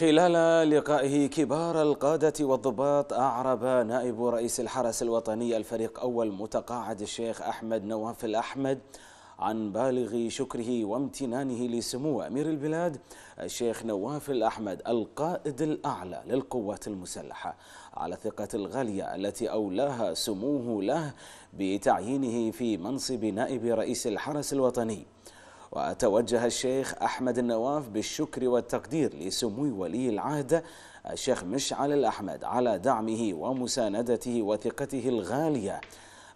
خلال لقائه كبار القادة والضباط أعرب نائب رئيس الحرس الوطني الفريق أول متقاعد الشيخ أحمد نواف الأحمد عن بالغ شكره وامتنانه لسمو أمير البلاد الشيخ نواف الأحمد القائد الأعلى للقوات المسلحة على ثقة الغالية التي أولاها سموه له بتعيينه في منصب نائب رئيس الحرس الوطني وتوجه الشيخ أحمد النواف بالشكر والتقدير لسمو ولي العهد الشيخ مشعل الأحمد على دعمه ومساندته وثقته الغالية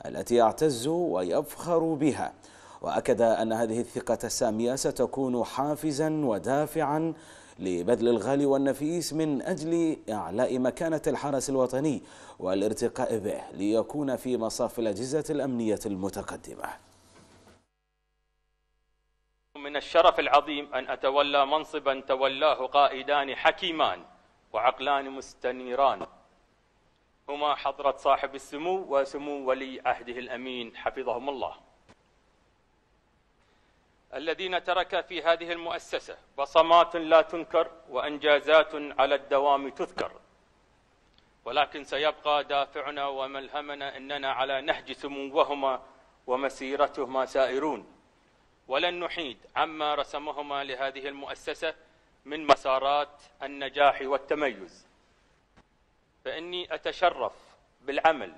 التي يعتز ويفخر بها وأكد أن هذه الثقة السامية ستكون حافزا ودافعا لبذل الغالي والنفيس من أجل إعلاء مكانة الحرس الوطني والارتقاء به ليكون في مصاف الأجهزة الأمنية المتقدمة من الشرف العظيم أن أتولى منصبا تولاه قائدان حكيمان وعقلان مستنيران هما حضرة صاحب السمو وسمو ولي عهده الأمين حفظهم الله الذين ترك في هذه المؤسسة بصمات لا تنكر وأنجازات على الدوام تذكر ولكن سيبقى دافعنا وملهمنا أننا على نهج سموهما ومسيرتهما سائرون ولن نحيد عما رسمهما لهذه المؤسسة من مسارات النجاح والتميز فإني أتشرف بالعمل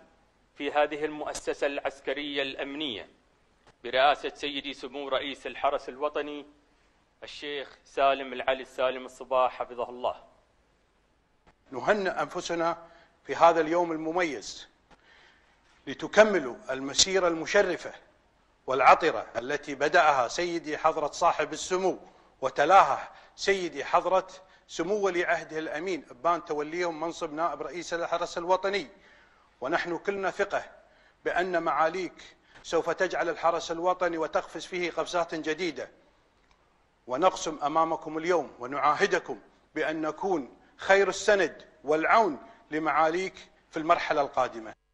في هذه المؤسسة العسكرية الأمنية برئاسة سيدي سمو رئيس الحرس الوطني الشيخ سالم العلي السالم الصباح حفظه الله نهنئ أنفسنا في هذا اليوم المميز لتكملوا المسيرة المشرفة والعطرة التي بدأها سيدي حضرة صاحب السمو وتلاها سيدي حضرة سمو ولي عهده الأمين أبان توليهم منصب نائب رئيس الحرس الوطني ونحن كلنا ثقة بأن معاليك سوف تجعل الحرس الوطني وتقفز فيه قفزات جديدة ونقسم أمامكم اليوم ونعاهدكم بأن نكون خير السند والعون لمعاليك في المرحلة القادمة